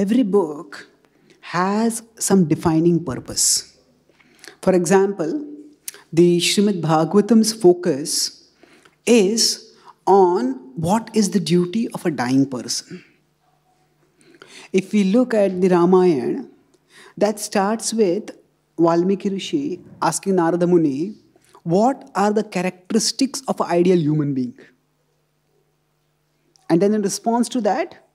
every book has some defining purpose. For example, the Srimad Bhagavatam's focus is on what is the duty of a dying person. If we look at the Ramayana, that starts with Valmiki Rishi asking Narada Muni, what are the characteristics of an ideal human being? And then in response to that,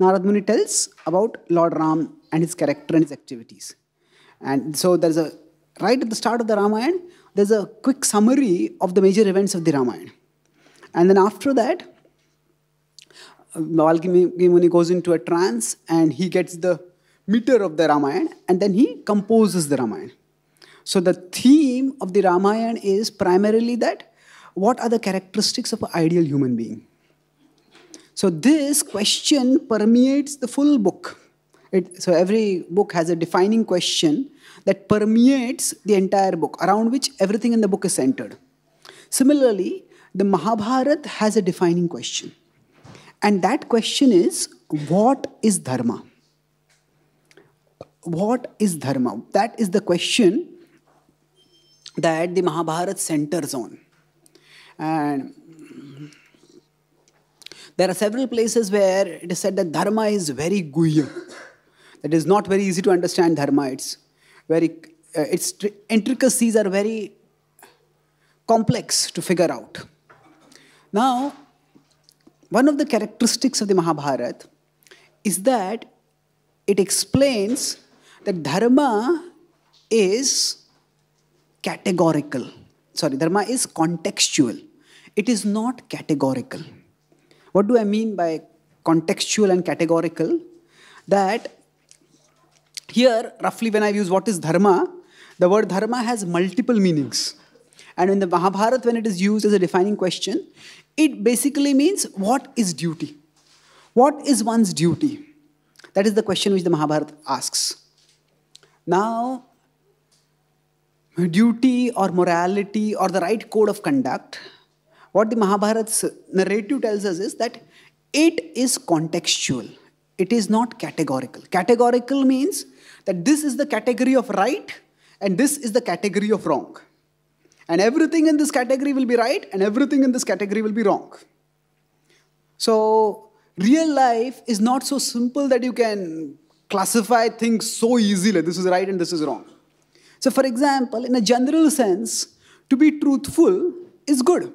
Narad Muni tells about Lord Ram and his character and his activities. And so there's a, right at the start of the Ramayana, there's a quick summary of the major events of the Ramayana. And then after that, Valmiki Muni goes into a trance and he gets the meter of the Ramayana and then he composes the Ramayana. So the theme of the Ramayana is primarily that what are the characteristics of an ideal human being? So this question permeates the full book. It, so every book has a defining question that permeates the entire book, around which everything in the book is centered. Similarly, the Mahabharata has a defining question. And that question is what is dharma? What is dharma? That is the question that the Mahabharata centers on. And there are several places where it is said that dharma is very guya. That is not very easy to understand dharma. It's very, uh, its intricacies are very complex to figure out. Now, one of the characteristics of the Mahabharata is that it explains that dharma is categorical. Sorry, dharma is contextual. It is not categorical. What do I mean by contextual and categorical? That here, roughly when I use what is dharma, the word dharma has multiple meanings. And in the Mahabharata, when it is used as a defining question, it basically means what is duty? What is one's duty? That is the question which the Mahabharata asks. Now, duty or morality or the right code of conduct what the Mahabharata's narrative tells us is that it is contextual. It is not categorical. Categorical means that this is the category of right and this is the category of wrong. And everything in this category will be right and everything in this category will be wrong. So, real life is not so simple that you can classify things so easily. This is right and this is wrong. So, for example, in a general sense, to be truthful is good.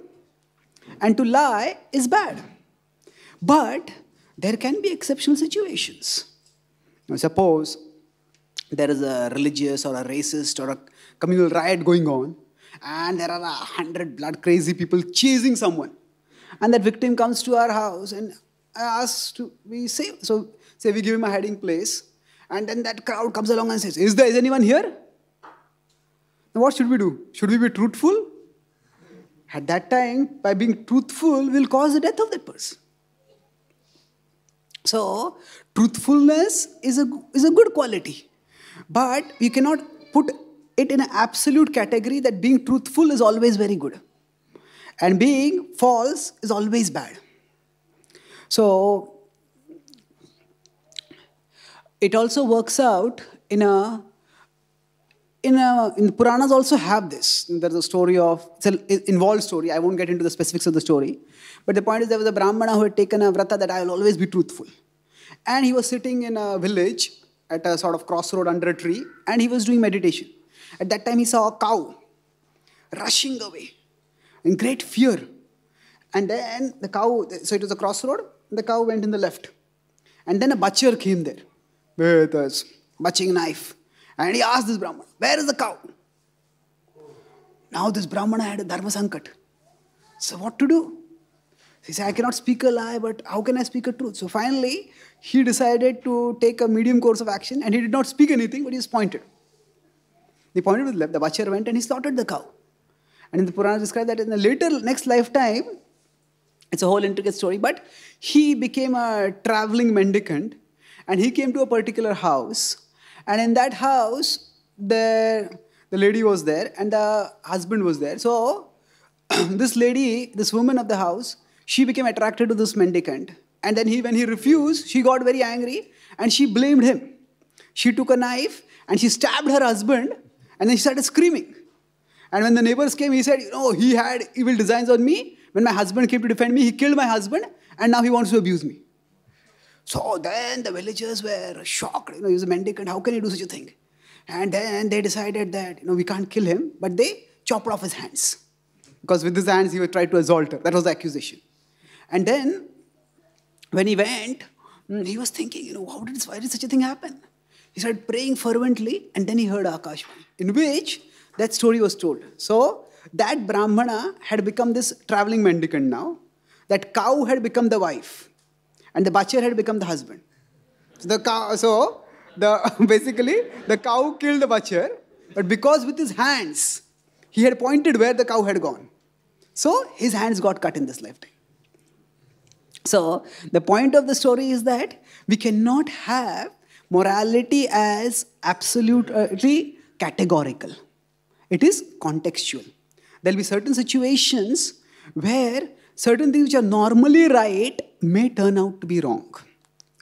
And to lie is bad. But there can be exceptional situations. Now, suppose there is a religious or a racist or a communal riot going on, and there are a hundred blood crazy people chasing someone. And that victim comes to our house and asks to be saved. So, say we give him a hiding place, and then that crowd comes along and says, Is there is anyone here? Now, what should we do? Should we be truthful? At that time, by being truthful, will cause the death of that person. So, truthfulness is a, is a good quality. But we cannot put it in an absolute category that being truthful is always very good. And being false is always bad. So, it also works out in a in, a, in the Puranas also have this. There's a story of, it's an involved story. I won't get into the specifics of the story. But the point is there was a Brahmana who had taken a vrata that I will always be truthful. And he was sitting in a village at a sort of crossroad under a tree and he was doing meditation. At that time he saw a cow rushing away in great fear. And then the cow, so it was a crossroad, the cow went in the left. And then a butcher came there with a butching knife and he asked this Brahmana, Where is the cow? Now this Brahmana had a dharma sankat. So what to do? He said, I cannot speak a lie, but how can I speak a truth? So finally, he decided to take a medium course of action and he did not speak anything, but he was pointed. He pointed with the left. The butcher went and he slaughtered the cow. And in the Puranas describe that in the later next lifetime, it's a whole intricate story, but he became a traveling mendicant and he came to a particular house and in that house, the, the lady was there and the husband was there. So this lady, this woman of the house, she became attracted to this mendicant. And then he, when he refused, she got very angry and she blamed him. She took a knife and she stabbed her husband and then she started screaming. And when the neighbors came, he said, You know, he had evil designs on me. When my husband came to defend me, he killed my husband and now he wants to abuse me. So then the villagers were shocked. You know, he was a mendicant. How can he do such a thing? And then they decided that you know we can't kill him, but they chopped off his hands because with his hands he would try to assault her. That was the accusation. And then when he went, hmm, he was thinking, you know, how did why did such a thing happen? He started praying fervently, and then he heard Akash, in which that story was told. So that Brahmana had become this traveling mendicant now. That cow had become the wife and the butcher had become the husband. So, the cow, so the, basically, the cow killed the butcher, but because with his hands, he had pointed where the cow had gone. So, his hands got cut in this lifetime. So, the point of the story is that we cannot have morality as absolutely categorical. It is contextual. There will be certain situations where certain things which are normally right may turn out to be wrong.